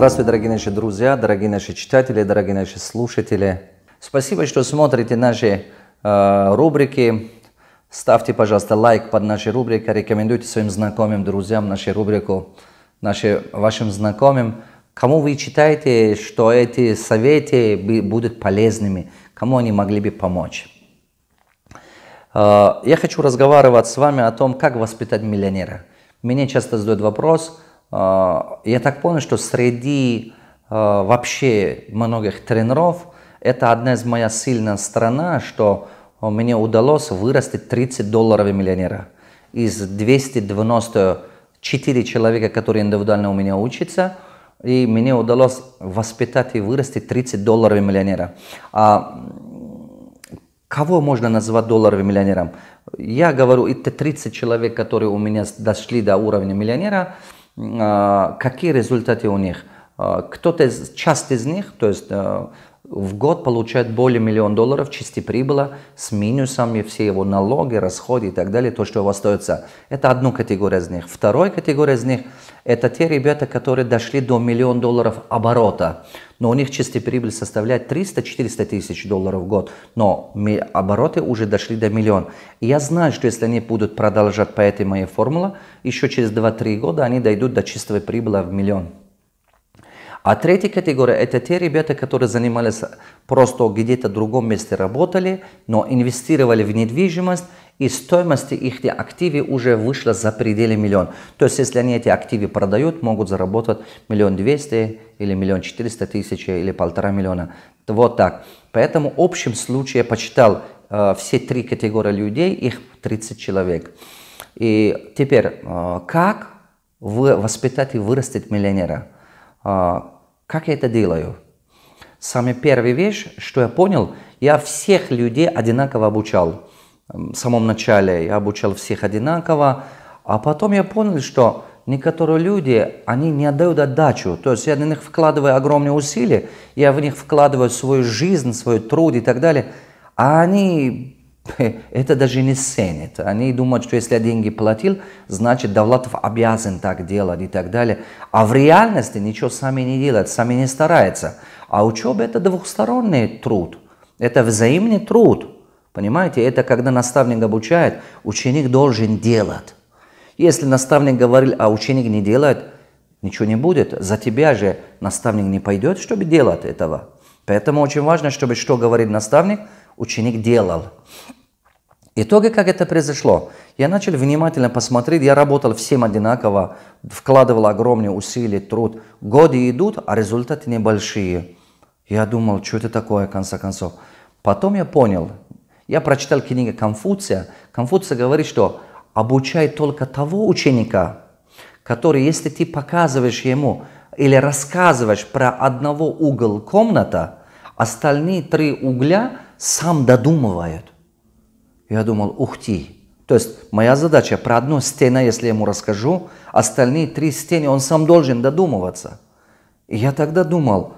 Здравствуйте, дорогие наши друзья, дорогие наши читатели, дорогие наши слушатели. Спасибо, что смотрите наши э, рубрики. Ставьте, пожалуйста, лайк под нашей рубрикой, рекомендуйте своим знакомым, друзьям нашу рубрику, наши, вашим знакомым. Кому вы читаете, что эти советы будут полезными, кому они могли бы помочь. Э, я хочу разговаривать с вами о том, как воспитать миллионера. Меня часто задают вопрос – а, я так понял, что среди а, вообще многих тренеров это одна из моих сильных сторон, что мне удалось вырастить 30 долларов миллионера из 294 человека, которые индивидуально у меня учатся, и мне удалось воспитать и вырастить 30 долларов миллионера. А кого можно назвать долларовым миллионером? Я говорю, это 30 человек, которые у меня дошли до уровня миллионера – а, какие результаты у них. А, кто-то, часть из них, то есть а, в год получает более миллион долларов чистой прибыла с минусами, все его налоги, расходы и так далее, то, что у вас остается. Это одна категория из них. Вторая категория из них – это те ребята, которые дошли до миллион долларов оборота, но у них чистая прибыль составляет 300-400 тысяч долларов в год, но обороты уже дошли до миллиона. И я знаю, что если они будут продолжать по этой моей формуле, еще через 2-3 года они дойдут до чистой прибыли в миллион. А третья категория – это те ребята, которые занимались просто где-то в другом месте работали, но инвестировали в недвижимость, и стоимость их активы уже вышла за пределы миллион. То есть, если они эти активы продают, могут заработать миллион двести или миллион четыреста тысяч или полтора миллиона. Вот так. Поэтому в общем случае я почитал э, все три категории людей, их 30 человек. И теперь, э, как вы воспитать и вырастить миллионера? А, как я это делаю? Самая первая вещь, что я понял, я всех людей одинаково обучал. В самом начале я обучал всех одинаково, а потом я понял, что некоторые люди, они не отдают отдачу. То есть я на них вкладываю огромные усилия, я в них вкладываю свою жизнь, свой труд и так далее, а они это даже не ценит. Они думают, что если я деньги платил, значит Давлатов обязан так делать и так далее. А в реальности ничего сами не делают, сами не стараются. А учеба – это двухсторонний труд, это взаимный труд. Понимаете, это когда наставник обучает, ученик должен делать. Если наставник говорил, а ученик не делает, ничего не будет. За тебя же наставник не пойдет, чтобы делать этого. Поэтому очень важно, чтобы что говорит наставник, ученик делал. Итоги, как это произошло? Я начал внимательно посмотреть, я работал всем одинаково, вкладывал огромные усилия, труд. Годы идут, а результаты небольшие. Я думал, что это такое, в конце концов. Потом я понял, я прочитал книгу Конфуция. Конфуция говорит, что обучай только того ученика, который, если ты показываешь ему или рассказываешь про одного угол комната, остальные три угля сам додумывают. Я думал, ух ты. То есть моя задача про одну стену, если я ему расскажу, остальные три стены он сам должен додумываться. И я тогда думал,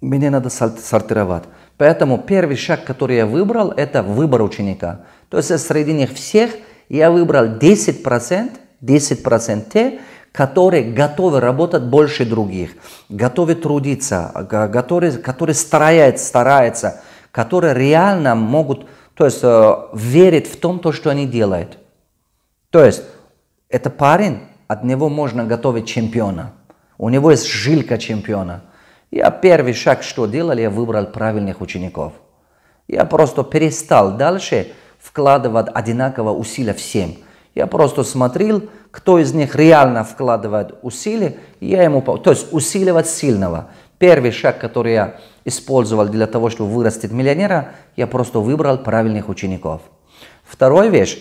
мне надо сортировать. Поэтому первый шаг, который я выбрал, это выбор ученика. То есть среди них всех я выбрал 10%, 10% те, которые готовы работать больше других, готовы трудиться, которые, которые стараются, стараются, которые реально могут то есть э, верит в том, то, что они делают. То есть это парень, от него можно готовить чемпиона. У него есть жилька чемпиона. Я первый шаг, что делал, я выбрал правильных учеников. Я просто перестал дальше вкладывать одинаково усилия всем. Я просто смотрел, кто из них реально вкладывает усилия, я ему... То есть усиливать сильного. Первый шаг, который я использовал для того, чтобы вырастить миллионера, я просто выбрал правильных учеников. Вторая вещь,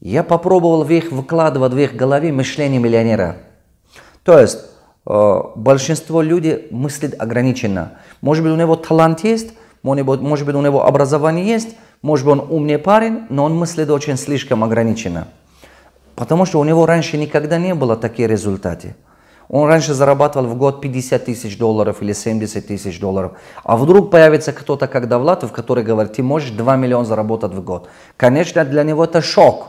я попробовал в их, вкладывать в их голове мышление миллионера. То есть э, большинство людей мыслит ограниченно. Может быть, у него талант есть, может быть, у него образование есть, может быть, он умный парень, но он мыслит очень слишком ограниченно. Потому что у него раньше никогда не было таких результатов. Он раньше зарабатывал в год 50 тысяч долларов или 70 тысяч долларов. А вдруг появится кто-то, как Довлатов, который говорит, ты можешь 2 миллиона заработать в год. Конечно, для него это шок.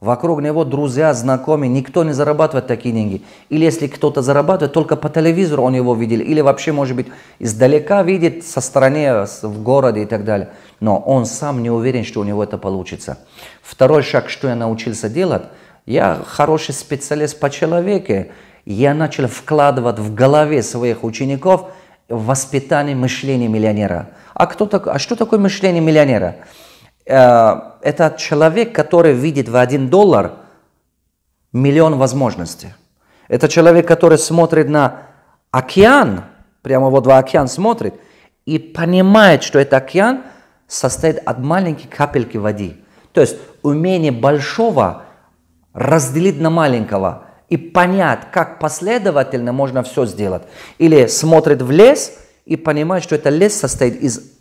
Вокруг него друзья, знакомые, никто не зарабатывает такие деньги. Или если кто-то зарабатывает, только по телевизору он его видел. Или вообще, может быть, издалека видит, со стороны, в городе и так далее. Но он сам не уверен, что у него это получится. Второй шаг, что я научился делать, я хороший специалист по человеке. Я начал вкладывать в голове своих учеников воспитание мышления миллионера. А, кто так, а что такое мышление миллионера? Э, это человек, который видит в один доллар миллион возможностей. Это человек, который смотрит на океан, прямо вот в океан смотрит, и понимает, что этот океан состоит от маленькой капельки воды. То есть умение большого разделить на маленького и понять, как последовательно можно все сделать. Или смотрит в лес и понимает, что это лес состоит из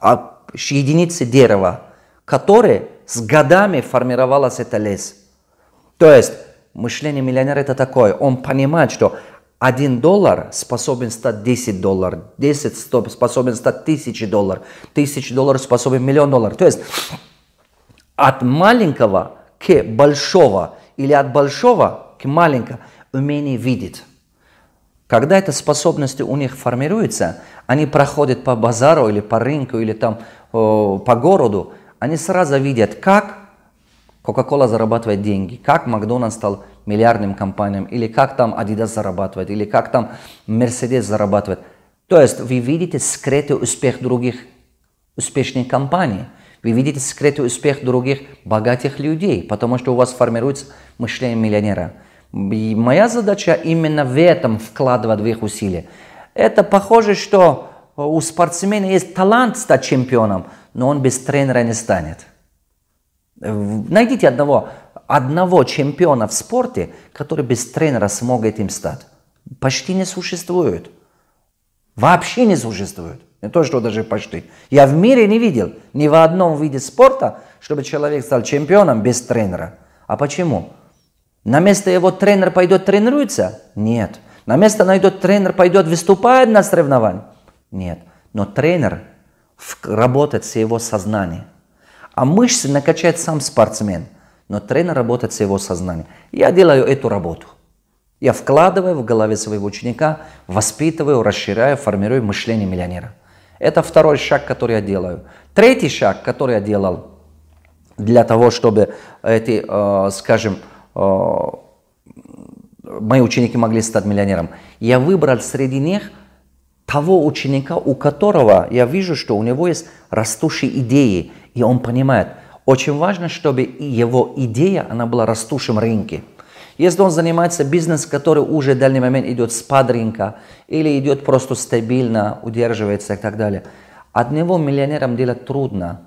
а, единицы дерева, которое с годами формировалась это лес. То есть мышление миллионера это такое. Он понимает, что 1 доллар способен стать 10 долларов, 10 стоп, способен стать 1000 долларов, 1000 долларов способен миллион долларов. То есть от маленького к большого – или от большого к маленькому умение видеть. Когда эта способность у них формируется, они проходят по базару или по рынку или там о, э, по городу, они сразу видят, как Coca-Cola зарабатывает деньги, как Макдональдс стал миллиардным компанией или как там Adidas зарабатывает, или как там Mercedes зарабатывает. То есть вы видите скрытый успех других успешных компаний – вы видите секреты успеха других богатых людей, потому что у вас формируется мышление миллионера. И моя задача именно в этом вкладывать в их усилия. Это похоже, что у спортсмена есть талант стать чемпионом, но он без тренера не станет. Найдите одного, одного чемпиона в спорте, который без тренера смог этим стать. Почти не существует. Вообще не существует. Не то, что даже почти. Я в мире не видел ни в одном виде спорта, чтобы человек стал чемпионом без тренера. А почему? На место его тренер пойдет тренируется? Нет. На место найдет тренер, пойдет выступает на соревновании? Нет. Но тренер работает с его сознанием. А мышцы накачает сам спортсмен. Но тренер работает с его сознанием. Я делаю эту работу. Я вкладываю в голове своего ученика, воспитываю, расширяю, формирую мышление миллионера. Это второй шаг, который я делаю. Третий шаг, который я делал для того, чтобы эти, э, скажем, э, мои ученики могли стать миллионером. Я выбрал среди них того ученика, у которого я вижу, что у него есть растущие идеи, и он понимает. Очень важно, чтобы его идея, она была растущим растущем рынке. Если он занимается бизнес, который уже в данный момент идет с падринка или идет просто стабильно, удерживается и так далее, от него миллионерам делать трудно.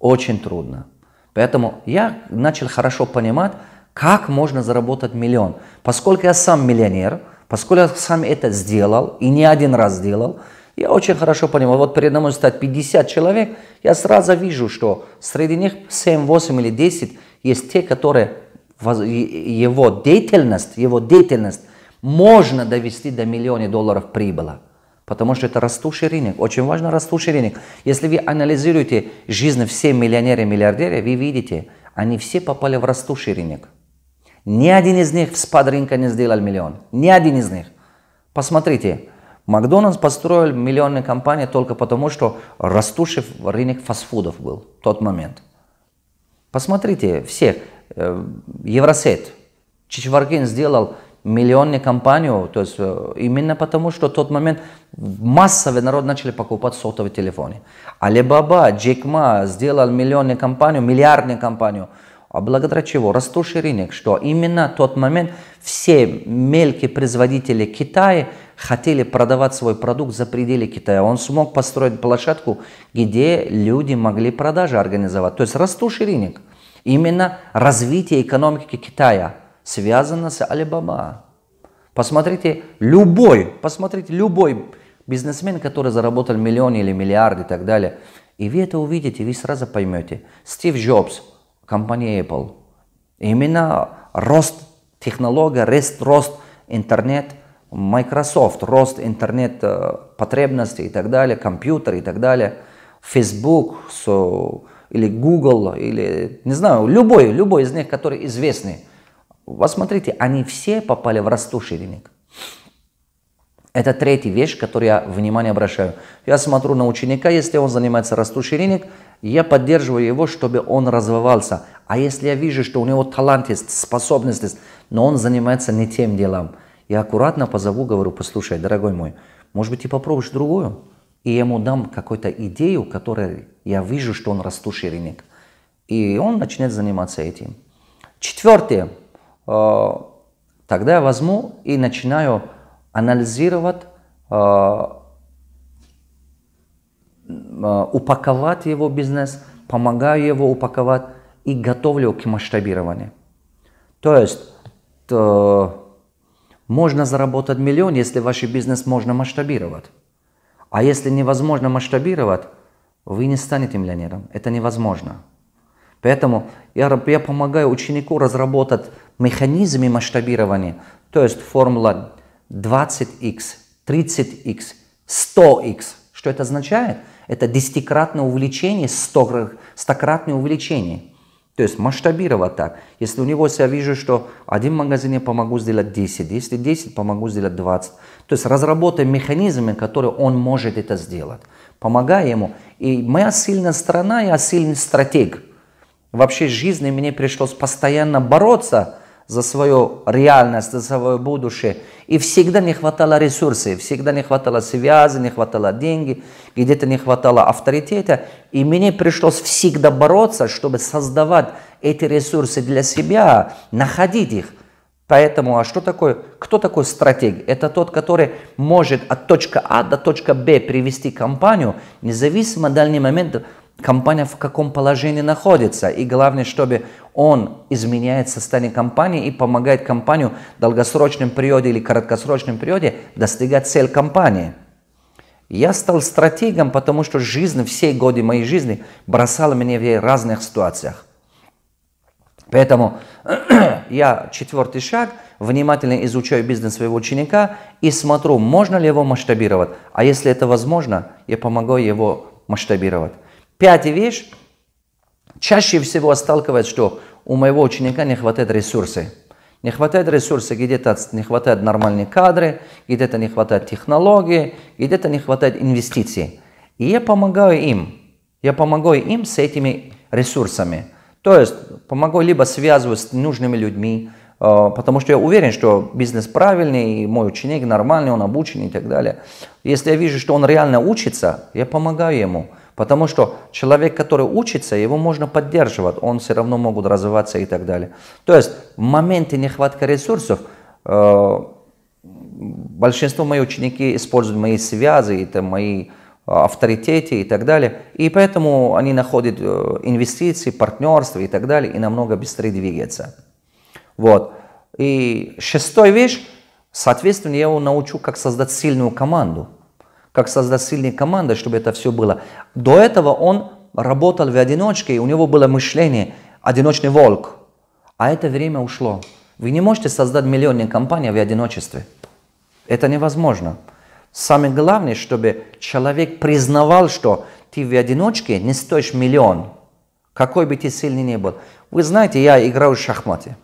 Очень трудно. Поэтому я начал хорошо понимать, как можно заработать миллион. Поскольку я сам миллионер, поскольку я сам это сделал, и не один раз сделал, я очень хорошо понимаю, вот передо мной стоит 50 человек, я сразу вижу, что среди них 7, 8 или 10 есть те, которые его деятельность, его деятельность можно довести до миллиона долларов прибыла. Потому что это растущий рынок. Очень важно растущий рынок. Если вы анализируете жизнь всех миллионеров и миллиардеры, вы видите, они все попали в растущий рынок. Ни один из них в спад рынка не сделал миллион. Ни один из них. Посмотрите, Макдональдс построил миллионные компании только потому, что растущий рынок фастфудов был в тот момент. Посмотрите всех. Э, Евросет. Чичваргин сделал миллионную кампанию, то есть э, именно потому, что в тот момент массово народ начали покупать сотовые телефоны. Алибаба, Джек Ма сделал миллионную кампанию, миллиардную кампанию. А благодаря чего? Растущий рынок, что именно в тот момент все мелкие производители Китая хотели продавать свой продукт за пределы Китая. Он смог построить площадку, где люди могли продажи организовать. То есть растущий рынок. Именно развитие экономики Китая связано с Алибаба. Посмотрите, любой, посмотрите, любой бизнесмен, который заработал миллион или миллиард и так далее, и вы это увидите, вы сразу поймете. Стив Джобс, компания Apple. Именно рост технология, рост, рост интернет, Microsoft, рост интернет э, потребностей и так далее, компьютер и так далее, Facebook с или Google, или, не знаю, любой, любой из них, которые известны. Посмотрите, они все попали в растущий рынок. Это третья вещь, которую я внимание обращаю. Я смотрю на ученика, если он занимается растущий рынок, я поддерживаю его, чтобы он развивался. А если я вижу, что у него талант есть, способность есть, но он занимается не тем делом, я аккуратно позову, говорю, послушай, дорогой мой, может быть, ты попробуешь другую? и ему дам какую-то идею, которую я вижу, что он растущий рынок. И он начинает заниматься этим. Четвертое. Э, тогда я возьму и начинаю анализировать, э, э, упаковать его бизнес, помогаю его упаковать и готовлю к масштабированию. То есть можно заработать миллион, если ваш бизнес можно масштабировать. А если невозможно масштабировать, вы не станете миллионером. Это невозможно. Поэтому я, я помогаю ученику разработать механизмы масштабирования, то есть формула 20x, 30x, 100x. Что это означает? Это десятикратное увеличение, стократное увеличение. То есть масштабировать так. Если у него я вижу, что один магазин я помогу сделать 10, если 10, помогу сделать 20. То есть разработаем механизмы, которые он может это сделать. Помогая ему. И моя сильная сторона, я сильный стратег. Вообще в жизни мне пришлось постоянно бороться – за свою реальность, за свое будущее. И всегда не хватало ресурсов, всегда не хватало связи, не хватало денег, где-то не хватало авторитета. И мне пришлось всегда бороться, чтобы создавать эти ресурсы для себя, находить их. Поэтому, а что такое, кто такой стратег? Это тот, который может от точки А до точки Б привести компанию, независимо в данный момент компания в каком положении находится. И главное, чтобы он изменяет состояние компании и помогает компанию в долгосрочном периоде или краткосрочном периоде достигать цель компании. Я стал стратегом, потому что жизнь, все годы моей жизни бросала меня в разных ситуациях. Поэтому я четвертый шаг, внимательно изучаю бизнес своего ученика и смотрю, можно ли его масштабировать. А если это возможно, я помогаю его масштабировать. Пятая вещь Чаще всего сталкивает, что у моего ученика не хватает ресурсов. Не хватает ресурсов, где-то не хватает нормальные кадры, где-то не хватает технологии, где-то не хватает инвестиций. И я помогаю им. Я помогаю им с этими ресурсами. То есть помогаю либо связываю с нужными людьми, э, потому что я уверен, что бизнес правильный, и мой ученик нормальный, он обучен и так далее. Если я вижу, что он реально учится, я помогаю ему. Потому что человек, который учится, его можно поддерживать, он все равно могут развиваться и так далее. То есть в моменте нехватка ресурсов э, большинство моих ученики используют мои связи, это мои э, авторитеты и так далее. И поэтому они находят э, инвестиции, партнерства и так далее, и намного быстрее двигаются. Вот. И шестой вещь, соответственно, я его научу, как создать сильную команду как создать сильные команды, чтобы это все было. До этого он работал в одиночке, и у него было мышление «одиночный волк». А это время ушло. Вы не можете создать миллионные компании в одиночестве. Это невозможно. Самое главное, чтобы человек признавал, что ты в одиночке не стоишь миллион, какой бы ты сильный ни был. Вы знаете, я играю в шахматы.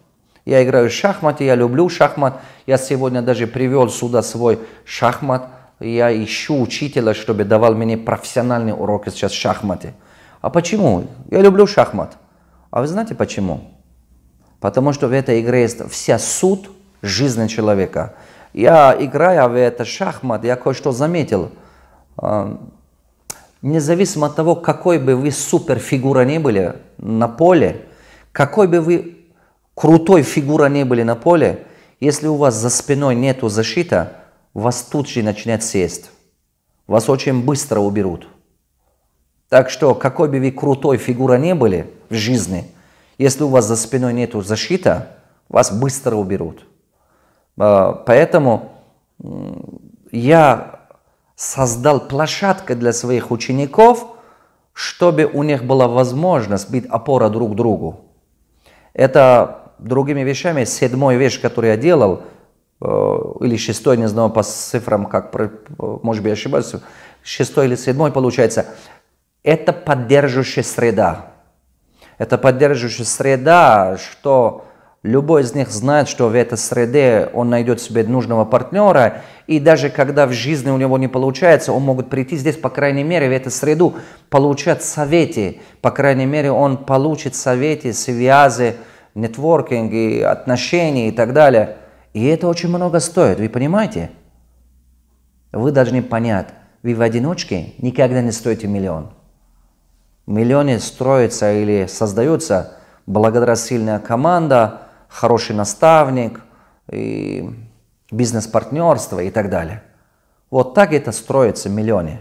Я играю в шахматы, я люблю шахмат. Я сегодня даже привел сюда свой шахмат – я ищу учителя, чтобы давал мне профессиональные уроки сейчас шахматы. А почему? Я люблю шахмат. А вы знаете почему? Потому что в этой игре есть вся суть жизни человека. Я, играя в этот шахмат, я кое-что заметил. А, независимо от того, какой бы вы суперфигура не были на поле, какой бы вы крутой фигура не были на поле, если у вас за спиной нету защиты, вас тут же начнет съесть. Вас очень быстро уберут. Так что, какой бы вы крутой фигура не были в жизни, если у вас за спиной нет защиты, вас быстро уберут. А, поэтому я создал площадку для своих учеников, чтобы у них была возможность быть опора друг другу. Это другими вещами, седьмой вещь, которую я делал – Э, или шестой, не знаю по цифрам, как, э, может быть, ошибаюсь, шестой или седьмой получается. Это поддерживающая среда. Это поддерживающая среда, что любой из них знает, что в этой среде он найдет себе нужного партнера, и даже когда в жизни у него не получается, он может прийти здесь, по крайней мере, в эту среду, получать советы. По крайней мере, он получит советы, связи, нетворкинг и отношения и так далее – и это очень много стоит, вы понимаете? Вы должны понять, вы в одиночке никогда не стоите миллион. Миллионы строятся или создаются благодаря сильная команда, хороший наставник, и бизнес-партнерство и так далее. Вот так это строится миллионы.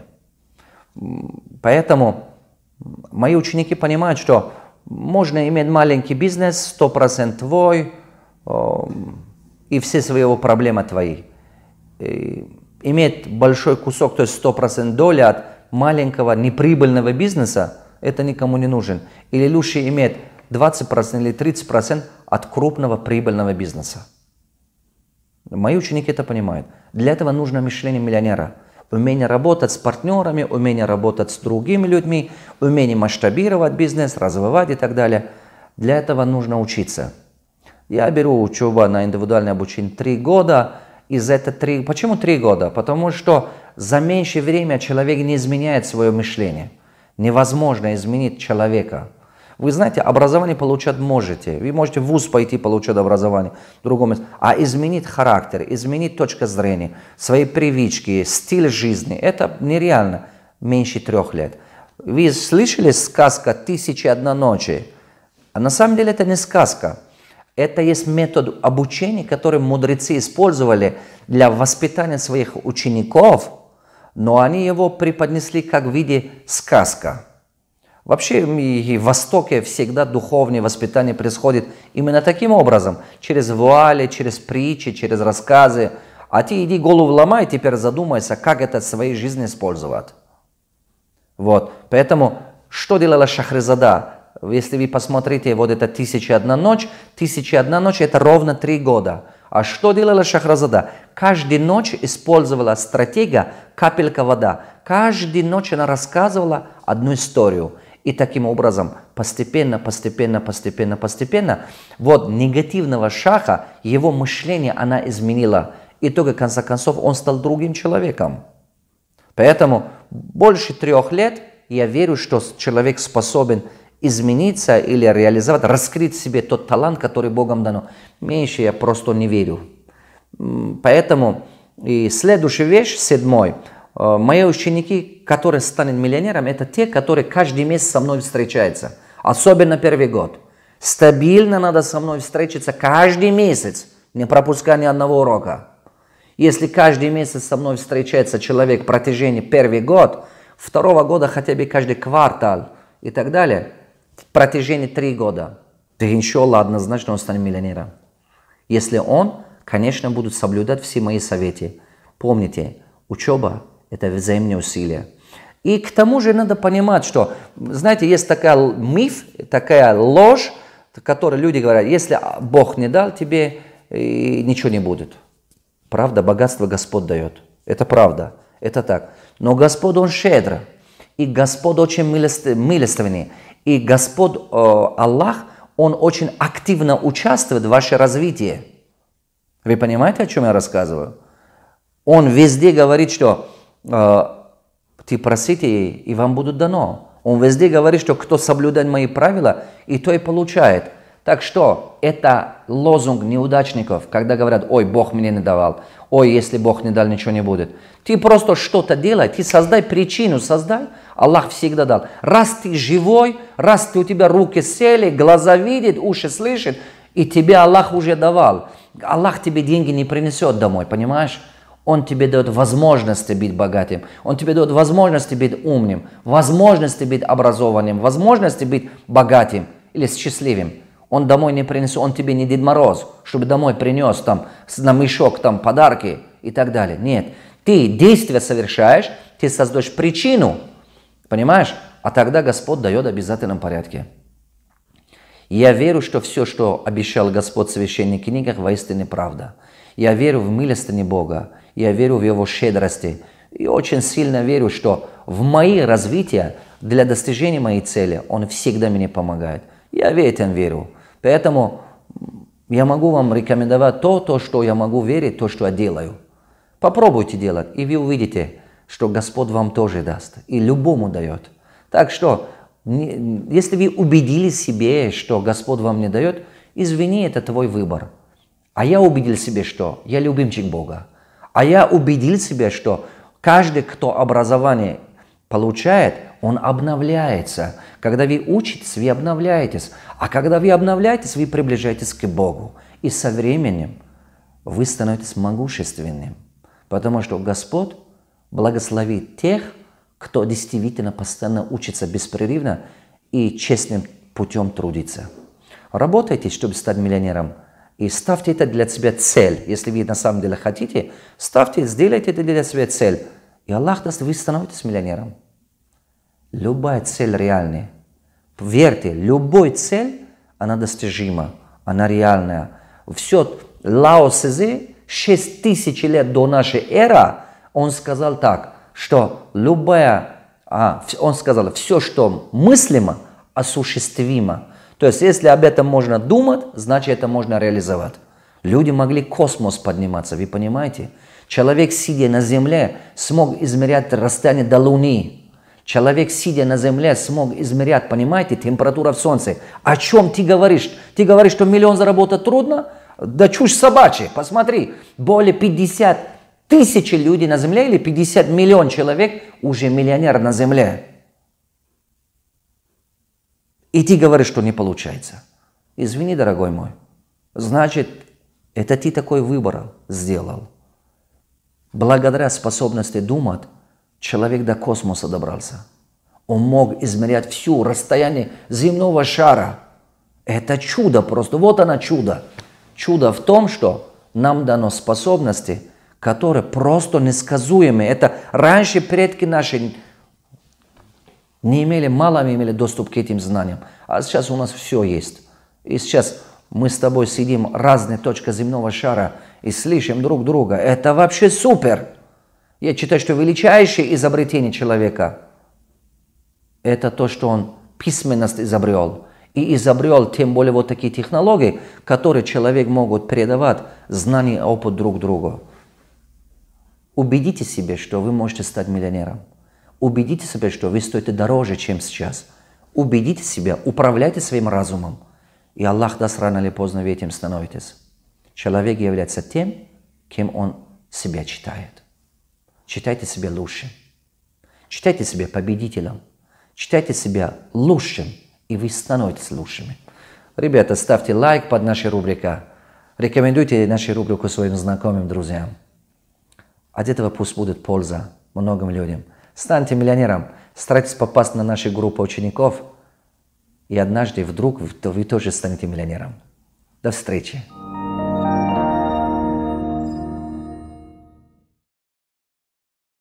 Поэтому мои ученики понимают, что можно иметь маленький бизнес, твой. Э, и все свои проблемы твои. И э, иметь большой кусок, то есть 100% доли от маленького неприбыльного бизнеса, это никому не нужен. Или лучше иметь 20% или 30% от крупного прибыльного бизнеса. Мои ученики это понимают. Для этого нужно мышление миллионера. Умение работать с партнерами, умение работать с другими людьми, умение масштабировать бизнес, развивать и так далее. Для этого нужно учиться. Я беру учеба на индивидуальное обучение 3 года. Из этого 3... Почему 3 года? Потому что за меньшее время человек не изменяет свое мышление. Невозможно изменить человека. Вы знаете, образование получать можете. Вы можете в ВУЗ пойти получать образование в другом месте. А изменить характер, изменить точку зрения, свои привычки, стиль жизни, это нереально. Меньше трех лет. Вы слышали сказка «Тысяча одна ночи»? А на самом деле это не сказка. Это есть метод обучения, который мудрецы использовали для воспитания своих учеников, но они его преподнесли как в виде сказка. Вообще и в Востоке всегда духовное воспитание происходит именно таким образом, через вуали, через притчи, через рассказы. А ты иди голову ломай, теперь задумайся, как это в своей жизни использовать. Вот. Поэтому что делала Шахрезада? Если вы посмотрите вот это «Тысяча одна ночь», «Тысяча одна ночь» — это ровно три года. А что делала Шахразада? Каждую ночь использовала стратега «Капелька вода». Каждую ночь она рассказывала одну историю. И таким образом постепенно, постепенно, постепенно, постепенно вот негативного шаха, его мышление она изменила. И только, в конце концов, он стал другим человеком. Поэтому больше трех лет я верю, что человек способен измениться или реализовать, раскрыть себе тот талант, который Богом дано. Меньше я просто не верю. Поэтому и следующая вещь, седьмой. Э, мои ученики, которые станут миллионером, это те, которые каждый месяц со мной встречаются. Особенно первый год. Стабильно надо со мной встретиться каждый месяц, не пропуская ни одного урока. Если каждый месяц со мной встречается человек в протяжении первый год, второго года хотя бы каждый квартал и так далее – протяжении три года, то иншалла однозначно он станет миллионером. Если он, конечно, будет соблюдать все мои советы. Помните, учеба – это взаимные усилия. И к тому же надо понимать, что, знаете, есть такая миф, такая ложь, которой люди говорят, если Бог не дал тебе, э, ничего не будет. Правда, богатство Господь дает. Это правда, это так. Но Господь, Он щедр И Господь очень милостивый. И Господь э, Аллах, Он очень активно участвует в вашем развитии. Вы понимаете, о чем я рассказываю? Он везде говорит, что э, ты просите, и вам будет дано. Он везде говорит, что кто соблюдает мои правила, и то и получает – так что это лозунг неудачников, когда говорят, ой, Бог мне не давал, ой, если Бог не дал, ничего не будет. Ты просто что-то делай, ты создай причину, создай. Аллах всегда дал. Раз ты живой, раз ты у тебя руки сели, глаза видят, уши слышат, и тебе Аллах уже давал. Аллах тебе деньги не принесет домой, понимаешь? Он тебе дает возможности быть богатым, он тебе дает возможности быть умным, возможности быть образованным, возможности быть богатым или счастливым. Он домой не принес, он тебе не Дед Мороз, чтобы домой принес там на мешок там подарки и так далее. Нет, ты действия совершаешь, ты создаешь причину, понимаешь? А тогда Господь дает обязательном порядке. Я верю, что все, что обещал Господь в священных книгах, воистине правда. Я верю в милостыни Бога, я верю в Его щедрости. И очень сильно верю, что в мои развития, для достижения моей цели, Он всегда мне помогает. Я в этом верю. Поэтому я могу вам рекомендовать то, то, что я могу верить, то, что я делаю. Попробуйте делать, и вы увидите, что Господь вам тоже даст, и любому дает. Так что, если вы убедили себе, что Господь вам не дает, извини, это твой выбор. А я убедил себе, что я любимчик Бога. А я убедил себе, что каждый, кто образование получает – он обновляется. Когда вы учитесь, вы обновляетесь. А когда вы обновляетесь, вы приближаетесь к Богу. И со временем вы становитесь могущественным. Потому что Господь благословит тех, кто действительно постоянно учится беспрерывно и честным путем трудится. Работайте, чтобы стать миллионером. И ставьте это для себя цель. Если вы на самом деле хотите, ставьте, сделайте это для себя цель. И Аллах даст, вы становитесь миллионером. Любая цель реальная. Верьте, любой цель, она достижима, она реальная. Все Лао Сезе 6 тысяч лет до нашей эры, он сказал так, что любая, а, он сказал, все, что мыслимо, осуществимо. То есть, если об этом можно думать, значит, это можно реализовать. Люди могли космос подниматься, вы понимаете? Человек, сидя на Земле, смог измерять расстояние до Луны. Человек, сидя на земле, смог измерять, понимаете, температура в солнце. О чем ты говоришь? Ты говоришь, что миллион заработать трудно? Да чушь собачья, посмотри. Более 50 тысяч людей на земле или 50 миллион человек уже миллионер на земле. И ты говоришь, что не получается. Извини, дорогой мой. Значит, это ты такой выбор сделал. Благодаря способности думать, человек до космоса добрался. Он мог измерять всю расстояние земного шара. Это чудо просто. Вот оно чудо. Чудо в том, что нам дано способности, которые просто несказуемы. Это раньше предки наши не имели, мало имели доступ к этим знаниям. А сейчас у нас все есть. И сейчас мы с тобой сидим разной точки земного шара и слышим друг друга. Это вообще супер! Я считаю, что величайшее изобретение человека – это то, что он письменность изобрел. И изобрел тем более вот такие технологии, которые человек могут передавать знания и опыт друг другу. Убедите себе, что вы можете стать миллионером. Убедите себя, что вы стоите дороже, чем сейчас. Убедите себя, управляйте своим разумом. И Аллах даст рано или поздно вы этим становитесь. Человек является тем, кем он себя читает. Читайте себя лучшим. Читайте себя победителем. Читайте себя лучшим, и вы становитесь лучшими. Ребята, ставьте лайк под нашей рубрикой. Рекомендуйте нашу рубрику своим знакомым, друзьям. От этого пусть будет польза многим людям. Станьте миллионером, старайтесь попасть на нашу группу учеников, и однажды вдруг вы тоже станете миллионером. До встречи!